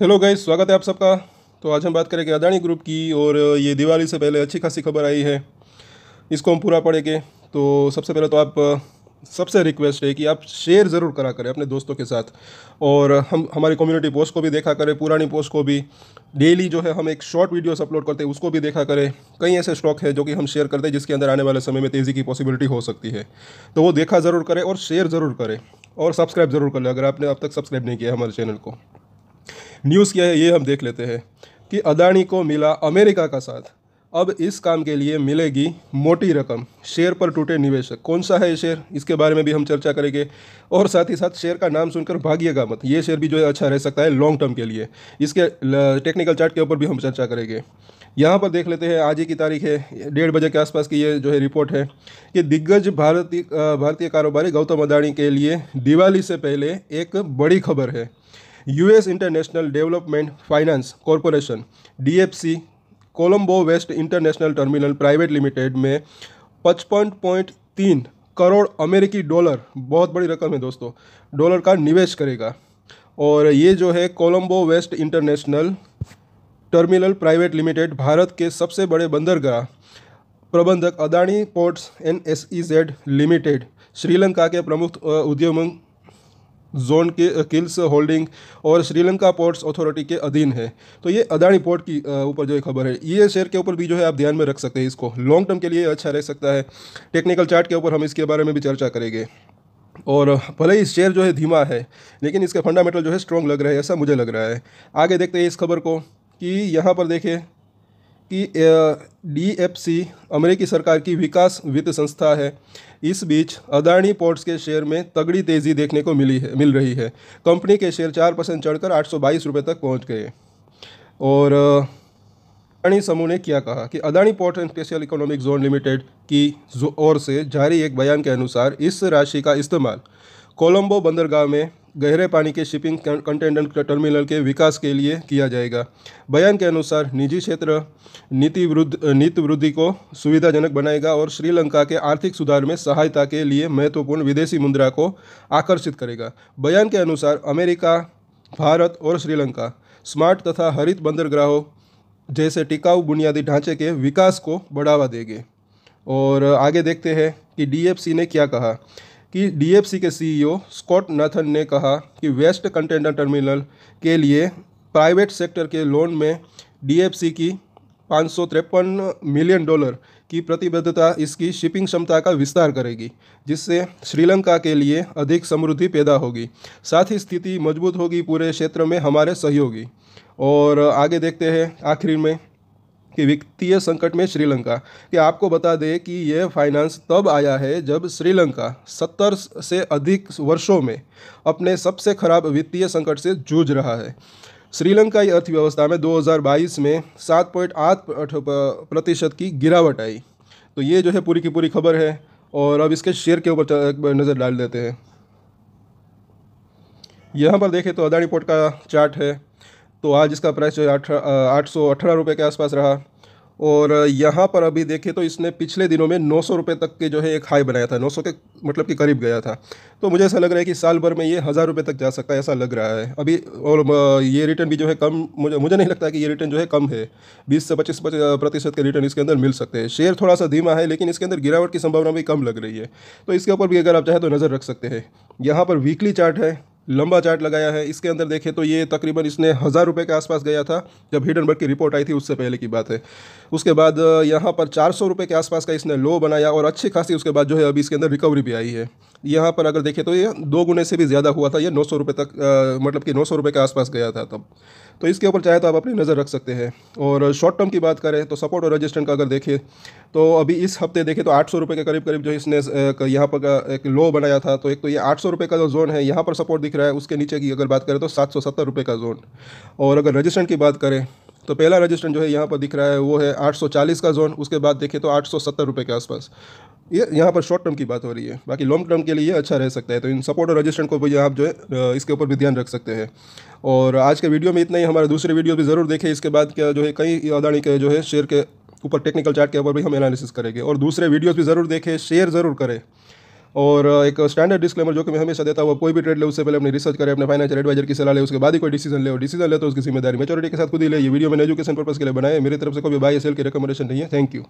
hello guys स्वागत है आप सबका तो आज हम बात करेंगे अदानी ग्रुप की और ये दिवाली से पहले अच्छी खासी खबर आई है इसको हम पूरा पढ़ेंगे तो सबसे पहले तो आप सबसे रिक्वेस्ट है कि आप शेयर ज़रूर करा करें अपने दोस्तों के साथ और हम हमारी कम्युनिटी पोस्ट को भी देखा करें पुरानी पोस्ट को भी डेली जो है हम एक शॉर्ट वीडियोस अपलोड करते हैं उसको भी देखा करें कई ऐसे स्टॉक है जो कि हम शेयर करते हैं जिसके अंदर आने वाले समय में तेज़ी की पॉसिबिलिटी हो सकती है तो वो देखा ज़रूर करें और शेयर ज़रूर करें और सब्सक्राइब ज़रूर कर लें अगर आपने अब तक सब्सक्राइब नहीं किया हमारे चैनल को न्यूज़ क्या है ये हम देख लेते हैं कि अदानी को मिला अमेरिका का साथ अब इस काम के लिए मिलेगी मोटी रकम शेयर पर टूटे निवेशक कौन सा है ये शेयर इसके बारे में भी हम चर्चा करेंगे और साथ ही साथ शेयर का नाम सुनकर भागिएगा मत ये शेयर भी जो है अच्छा रह सकता है लॉन्ग टर्म के लिए इसके टेक्निकल चार्ट के ऊपर भी हम चर्चा करेंगे यहाँ पर देख लेते हैं आज ही की तारीख है डेढ़ बजे के आसपास की ये जो है रिपोर्ट है कि दिग्गज भारतीय भारतीय कारोबारी गौतम अदाणी के लिए दिवाली से पहले एक बड़ी खबर है US international development finance corporation DFC Colombo west international terminal private limited में पचपन पॉइंट तीन करोड़ अमेरिकी डॉलर बहुत बड़ी रकम है दोस्तों डॉलर का निवेश करेगा और ये जो है Colombo west international terminal private limited Bharat के सबसे बड़े बंदरगाह प्रबंधक Adani ports N S E Z limited Sri Lanka के प्रमुख उद्योग जोन के किल्स होल्डिंग और श्रीलंका पोर्ट्स अथॉरिटी के अधीन है तो ये अदानी पोर्ट की ऊपर जो खबर है ये शेयर के ऊपर भी जो है आप ध्यान में रख सकते हैं इसको लॉन्ग टर्म के लिए अच्छा रह सकता है टेक्निकल चार्ट के ऊपर हम इसके बारे में भी चर्चा करेंगे और भले ही शेयर जो है धीमा है लेकिन इसका फंडामेंटल जो है स्ट्रॉन्ग लग रहा है ऐसा मुझे लग रहा है आगे देखते हैं इस खबर को कि यहाँ पर देखें कि डीएफसी अमेरिकी सरकार की विकास वित्त संस्था है इस बीच अदानी पोर्ट्स के शेयर में तगड़ी तेज़ी देखने को मिली है मिल रही है कंपनी के शेयर चार परसेंट चढ़कर आठ सौ बाईस रुपये तक पहुंच गए और अदानी समूह ने क्या कहा कि Adani port and special economic zone limited की ओर से जारी एक बयान के अनुसार इस राशि का इस्तेमाल कोलंबो बंदरगाह में गहरे पानी के शिपिंग कंटेनर टर्मिनल के विकास के लिए किया जाएगा बयान के अनुसार निजी क्षेत्र नीति वृद्ध नीति वृद्धि को सुविधाजनक बनाएगा और श्रीलंका के आर्थिक सुधार में सहायता के लिए महत्वपूर्ण विदेशी मुद्रा को आकर्षित करेगा बयान के अनुसार अमेरिका भारत और श्रीलंका स्मार्ट तथा हरित बंदरगाहों जैसे टिकाऊ बुनियादी ढांचे के विकास को बढ़ावा देंगे और आगे देखते हैं कि डीएफसी ने क्या कहा कि डीएफसी के सीईओ स्कॉट नथन ने कहा कि वेस्ट कंटेनर टर्मिनल के लिए प्राइवेट सेक्टर के लोन में डीएफसी की पाँच मिलियन डॉलर की प्रतिबद्धता इसकी शिपिंग क्षमता का विस्तार करेगी जिससे श्रीलंका के लिए अधिक समृद्धि पैदा होगी साथ ही स्थिति मजबूत होगी पूरे क्षेत्र में हमारे सहयोगी और आगे देखते हैं आखिर में कि वित्तीय संकट में श्रीलंका कि आपको बता दें कि यह फाइनेंस तब आया है जब श्रीलंका सत्तर से अधिक वर्षों में अपने सबसे खराब वित्तीय संकट से जूझ रहा है श्रीलंका की अर्थव्यवस्था में 2022 में 7.8 प्रतिशत की गिरावट आई तो ये जो है पूरी की पूरी खबर है और अब इसके शेयर के ऊपर नज़र डाल देते हैं यहाँ पर देखें तो अदानी पोर्ट का चार्ट है तो आज इसका प्राइस जो है आठ आठ सौ अठारह रुपये के आसपास रहा और यहाँ पर अभी देखें तो इसने पिछले दिनों में नौ सौ रुपये तक के जो है एक हाई बनाया था नौ सौ के मतलब के करीब गया था तो मुझे ऐसा लग रहा है कि साल भर में ये हज़ार रुपये तक जा सकता है ऐसा लग रहा है अभी और ये रिटर्न भी जो है कम मुझे मुझे नहीं लगता कि ये रिटर्न जो है कम है बीस से पच्चीस प्रतिशत के रिटर्न इसके अंदर मिल सकते हैं शेयर थोड़ा सा धीमा है लेकिन इसके अंदर गिरावट की संभावना भी कम लग रही है तो इसके ऊपर भी अगर आप चाहें तो नज़र रख सकते हैं यहाँ पर वीकली चार्ट है लंबा चार्ट लगाया है इसके अंदर देखें तो ये तकरीबन इसने हज़ार रुपये के आसपास गया था जब हिडनबर्ग की रिपोर्ट आई थी उससे पहले की बात है उसके बाद यहाँ पर चार सौ रुपये के आसपास का इसने लो बनाया और अच्छी खासी उसके बाद जो है अभी इसके अंदर रिकवरी भी आई है यहाँ पर अगर देखें तो ये दो गुने से भी ज़्यादा हुआ था ये नौ सौ रुपये तक आ, मतलब कि नौ सौ रुपये के आसपास गया था तब तो इसके ऊपर चाहे तो आप अपनी नज़र रख सकते हैं और शॉर्ट टर्म की बात करें तो सपोर्ट और रजिस्टेंट का अगर देखें तो अभी इस हफ्ते देखें तो आठ के करीब करीब जो इसने यहाँ पर एक लो बनाया था तो एक तो ये आठ का जो जोन है यहाँ पर सपोर्ट दिख रहा है उसके नीचे की अगर बात करें तो सात का जोन और अगर रजिस्टेंट की बात करें तो पहला रजिस्टेंट जो है यहाँ पर दिख रहा है वो है 840 का जोन उसके बाद देखें तो आठ सौ के आसपास ये यहाँ पर शॉर्ट टर्म की बात हो रही है बाकी लॉन्ग टर्म के लिए अच्छा रह सकता है तो इन सपोर्ट और रजिस्टेंट को भी आप जो है इसके ऊपर भी ध्यान रख सकते हैं और आज के वीडियो में इतना ही हमारा दूसरे वीडियो भी ज़रूर देखें इसके बाद क्या जो है कई अदानी के जो है शेयर के ऊपर टेक्निकल चार्ट के ऊपर भी हम एनालिसिस करेंगे और दूसरे वीडियोज़ भी ज़रूर देखें शेयर ज़रूर करें और एक स्टैंडर्ड डिस्क्लेमर जो कि मैं हमेशा देता हूँ कोई भी ट्रेड ले उससे पहले अपनी रिसर्च करें अपने फाइनेंशियल एडवाइजर की सलाह ले उसके बाद ही कोई डिसीजन ले और डिसीजन ले तो उसकी जिम्मेदारी मेचोरिटी के साथ खुद ही ले ये वीडियो मैंने एजुकेशन पर्पस के लिए बनाए मेरी तरफ से कोई बाय सेल की रिकमेंडेशन नहीं है थैंक यू